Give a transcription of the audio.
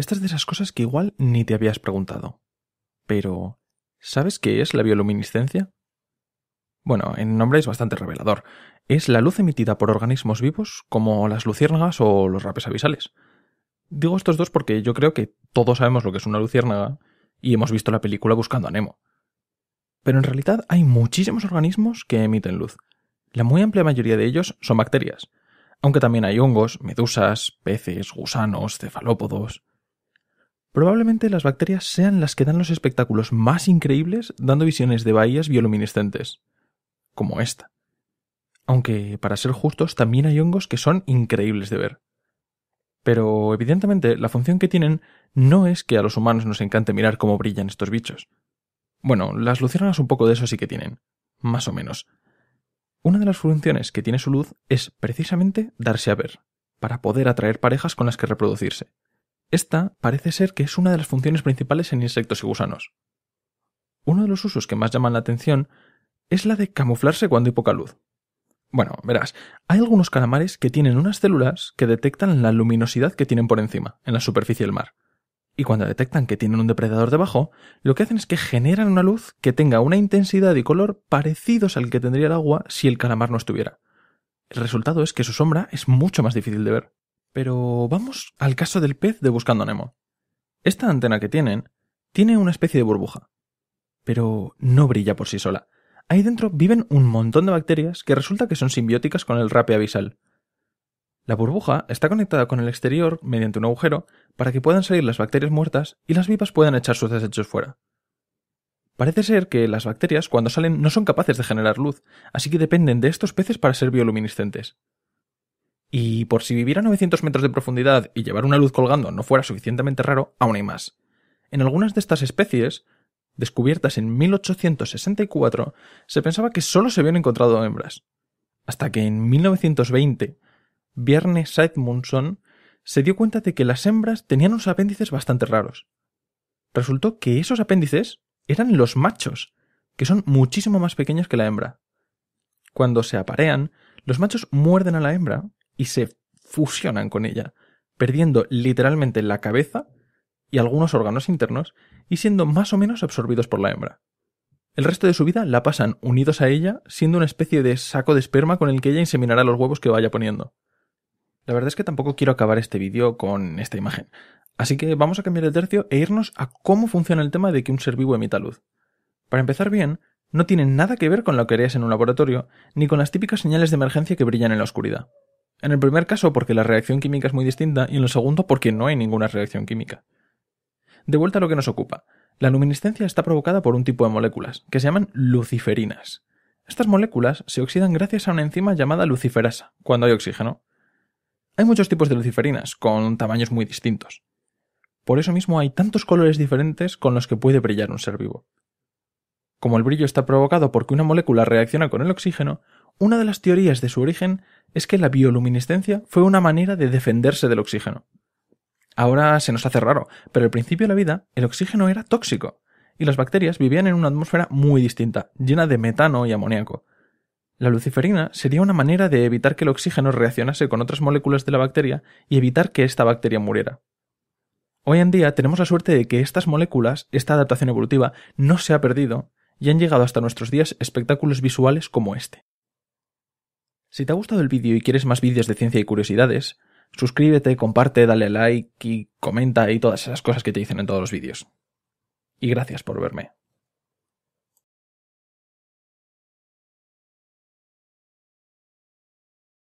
Estas de esas cosas que igual ni te habías preguntado. Pero, ¿sabes qué es la bioluminiscencia? Bueno, el nombre es bastante revelador. Es la luz emitida por organismos vivos como las luciérnagas o los rapes abisales. Digo estos dos porque yo creo que todos sabemos lo que es una luciérnaga y hemos visto la película buscando a Nemo. Pero en realidad hay muchísimos organismos que emiten luz. La muy amplia mayoría de ellos son bacterias, aunque también hay hongos, medusas, peces, gusanos, cefalópodos. Probablemente las bacterias sean las que dan los espectáculos más increíbles dando visiones de bahías bioluminiscentes, como esta. Aunque, para ser justos, también hay hongos que son increíbles de ver. Pero, evidentemente, la función que tienen no es que a los humanos nos encante mirar cómo brillan estos bichos. Bueno, las luciérnagas un poco de eso sí que tienen, más o menos. Una de las funciones que tiene su luz es precisamente darse a ver, para poder atraer parejas con las que reproducirse. Esta parece ser que es una de las funciones principales en insectos y gusanos. Uno de los usos que más llaman la atención es la de camuflarse cuando hay poca luz. Bueno, verás, hay algunos calamares que tienen unas células que detectan la luminosidad que tienen por encima, en la superficie del mar. Y cuando detectan que tienen un depredador debajo, lo que hacen es que generan una luz que tenga una intensidad y color parecidos al que tendría el agua si el calamar no estuviera. El resultado es que su sombra es mucho más difícil de ver. Pero vamos al caso del pez de Buscando Nemo. Esta antena que tienen tiene una especie de burbuja, pero no brilla por sí sola. Ahí dentro viven un montón de bacterias que resulta que son simbióticas con el rape abisal. La burbuja está conectada con el exterior mediante un agujero para que puedan salir las bacterias muertas y las vivas puedan echar sus desechos fuera. Parece ser que las bacterias cuando salen no son capaces de generar luz, así que dependen de estos peces para ser bioluminiscentes. Y por si viviera a 900 metros de profundidad y llevar una luz colgando no fuera suficientemente raro, aún hay más. En algunas de estas especies, descubiertas en 1864, se pensaba que solo se habían encontrado hembras. Hasta que en 1920, Viernes Seidmundson, se dio cuenta de que las hembras tenían unos apéndices bastante raros. Resultó que esos apéndices eran los machos, que son muchísimo más pequeños que la hembra. Cuando se aparean, los machos muerden a la hembra y se fusionan con ella, perdiendo literalmente la cabeza y algunos órganos internos y siendo más o menos absorbidos por la hembra. El resto de su vida la pasan unidos a ella, siendo una especie de saco de esperma con el que ella inseminará los huevos que vaya poniendo. La verdad es que tampoco quiero acabar este vídeo con esta imagen, así que vamos a cambiar de tercio e irnos a cómo funciona el tema de que un ser vivo emita luz. Para empezar bien, no tiene nada que ver con lo que harías en un laboratorio, ni con las típicas señales de emergencia que brillan en la oscuridad. En el primer caso porque la reacción química es muy distinta y en el segundo porque no hay ninguna reacción química. De vuelta a lo que nos ocupa. La luminiscencia está provocada por un tipo de moléculas, que se llaman luciferinas. Estas moléculas se oxidan gracias a una enzima llamada luciferasa, cuando hay oxígeno. Hay muchos tipos de luciferinas, con tamaños muy distintos. Por eso mismo hay tantos colores diferentes con los que puede brillar un ser vivo. Como el brillo está provocado porque una molécula reacciona con el oxígeno, una de las teorías de su origen es que la bioluminiscencia fue una manera de defenderse del oxígeno. Ahora se nos hace raro, pero al principio de la vida el oxígeno era tóxico, y las bacterias vivían en una atmósfera muy distinta, llena de metano y amoníaco. La luciferina sería una manera de evitar que el oxígeno reaccionase con otras moléculas de la bacteria y evitar que esta bacteria muriera. Hoy en día tenemos la suerte de que estas moléculas, esta adaptación evolutiva, no se ha perdido y han llegado hasta nuestros días espectáculos visuales como este. Si te ha gustado el vídeo y quieres más vídeos de ciencia y curiosidades, suscríbete, comparte, dale like y comenta y todas esas cosas que te dicen en todos los vídeos. Y gracias por verme.